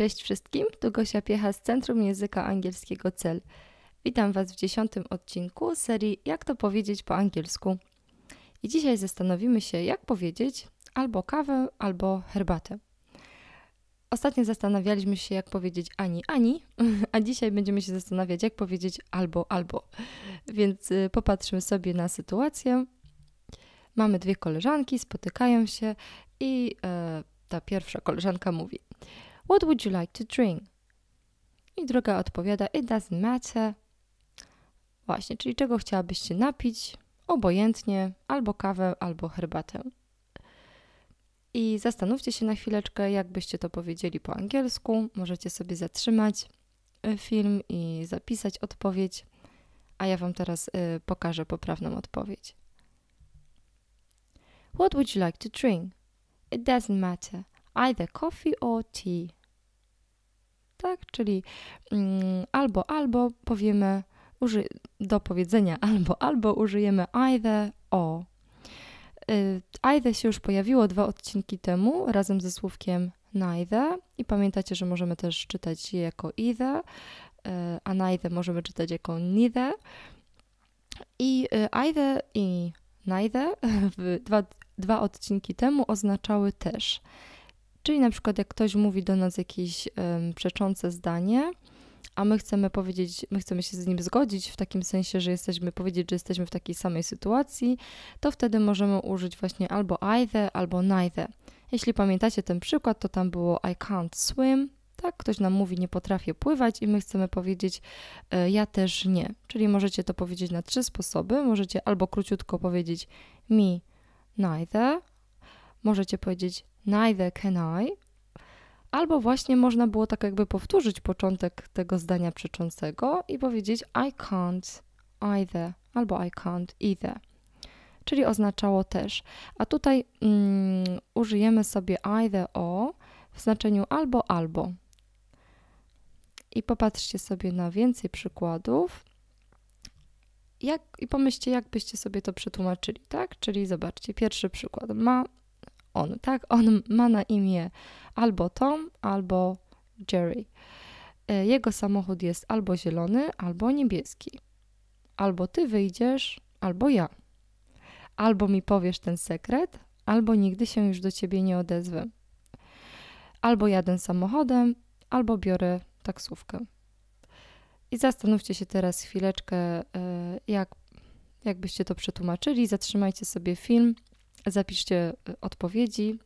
Cześć wszystkim, tu Gosia Piecha z Centrum Języka Angielskiego CEL. Witam Was w dziesiątym odcinku serii Jak to powiedzieć po angielsku. I dzisiaj zastanowimy się, jak powiedzieć albo kawę, albo herbatę. Ostatnio zastanawialiśmy się, jak powiedzieć ani, ani, a dzisiaj będziemy się zastanawiać, jak powiedzieć albo, albo. Więc y, popatrzmy sobie na sytuację. Mamy dwie koleżanki, spotykają się i e, ta pierwsza koleżanka mówi – What would you like to drink? I druga odpowiada, it doesn't matter. Właśnie, czyli czego chciałabyś się napić? Obojętnie, albo kawę, albo herbatę. I zastanówcie się na chwileczkę, jakbyście to powiedzieli po angielsku. Możecie sobie zatrzymać e, film i zapisać odpowiedź, a ja Wam teraz y, pokażę poprawną odpowiedź. What would you like to drink? It doesn't matter. Either coffee or tea tak? Czyli mm, albo, albo powiemy uży- do powiedzenia albo, albo użyjemy either or. Y, either się już pojawiło dwa odcinki temu razem ze słówkiem neither i pamiętacie, że możemy też czytać je jako either, y, a neither możemy czytać jako neither. I y, either i neither dwa, dwa odcinki temu oznaczały też Czyli na przykład jak ktoś mówi do nas jakieś um, przeczące zdanie, a my chcemy powiedzieć, my chcemy się z nim zgodzić w takim sensie, że jesteśmy, powiedzieć, że jesteśmy w takiej samej sytuacji, to wtedy możemy użyć właśnie albo either, albo neither. Jeśli pamiętacie ten przykład, to tam było I can't swim, tak? Ktoś nam mówi, nie potrafię pływać i my chcemy powiedzieć, e, ja też nie. Czyli możecie to powiedzieć na trzy sposoby. Możecie albo króciutko powiedzieć me neither, możecie powiedzieć neither can I, albo właśnie można było tak jakby powtórzyć początek tego zdania przeczącego i powiedzieć I can't either albo I can't either. Czyli oznaczało też. A tutaj mm, użyjemy sobie either o w znaczeniu albo albo. I popatrzcie sobie na więcej przykładów. Jak, I pomyślcie, jak byście sobie to przetłumaczyli, tak? Czyli zobaczcie, pierwszy przykład. Ma on, tak? On ma na imię albo Tom, albo Jerry. E, jego samochód jest albo zielony, albo niebieski. Albo ty wyjdziesz, albo ja. Albo mi powiesz ten sekret, albo nigdy się już do ciebie nie odezwę. Albo jadę samochodem, albo biorę taksówkę. I zastanówcie się teraz chwileczkę, e, jak, jakbyście to przetłumaczyli. Zatrzymajcie sobie film Zapiszcie y, odpowiedzi,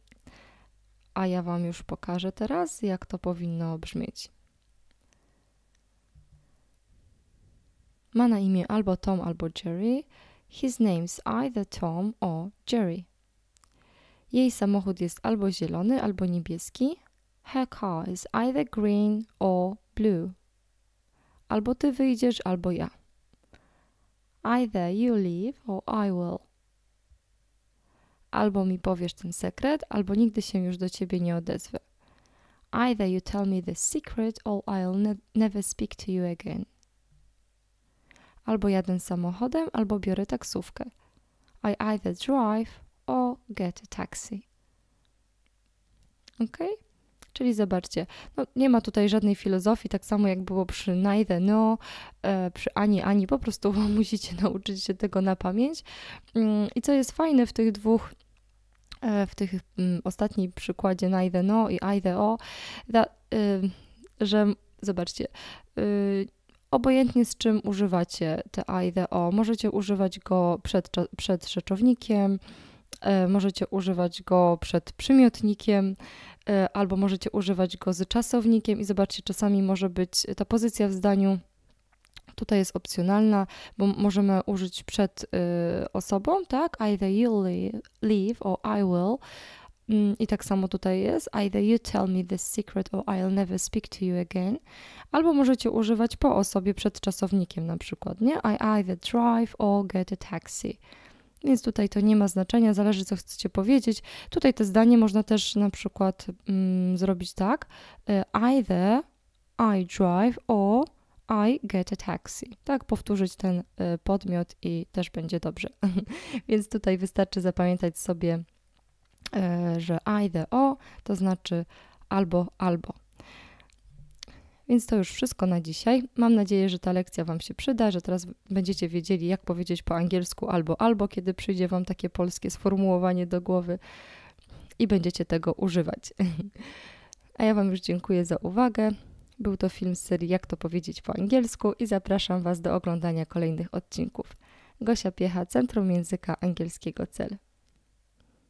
a ja Wam już pokażę teraz, jak to powinno brzmieć. Ma na imię albo Tom, albo Jerry. His name's either Tom or Jerry. Jej samochód jest albo zielony, albo niebieski. Her car is either green or blue. Albo ty wyjdziesz, albo ja. Either you leave or I will albo mi powiesz ten sekret, albo nigdy się już do ciebie nie odezwę. Either you tell me the secret, or I'll ne never speak to you again. Albo jadę samochodem, albo biorę taksówkę. I either drive or get a taxi. Ok? Czyli zobaczcie, no nie ma tutaj żadnej filozofii, tak samo jak było przy neither no, e, przy ani ani, po prostu musicie nauczyć się tego na pamięć. Mm, I co jest fajne w tych dwóch E, w tych mm, ostatnim przykładzie na no i either o, y, że zobaczcie, y, obojętnie z czym używacie te a o, możecie używać go przed, przed rzeczownikiem, e, możecie używać go przed przymiotnikiem, e, albo możecie używać go z czasownikiem i zobaczcie, czasami może być ta pozycja w zdaniu Tutaj jest opcjonalna, bo możemy użyć przed y, osobą, tak? Either you leave or I will. Mm, I tak samo tutaj jest either you tell me the secret or I'll never speak to you again. Albo możecie używać po osobie przed czasownikiem na przykład, nie? I either drive or get a taxi. Więc tutaj to nie ma znaczenia, zależy co chcecie powiedzieć. Tutaj to zdanie można też na przykład mm, zrobić tak. Y, either I drive or i get a taxi. Tak, powtórzyć ten y, podmiot i też będzie dobrze. Więc tutaj wystarczy zapamiętać sobie, y, że the o to znaczy albo, albo. Więc to już wszystko na dzisiaj. Mam nadzieję, że ta lekcja Wam się przyda, że teraz będziecie wiedzieli, jak powiedzieć po angielsku albo, albo, kiedy przyjdzie Wam takie polskie sformułowanie do głowy i będziecie tego używać. A ja Wam już dziękuję za uwagę. Był to film z serii Jak to powiedzieć po angielsku i zapraszam Was do oglądania kolejnych odcinków. Gosia Piecha, Centrum Języka Angielskiego CEL.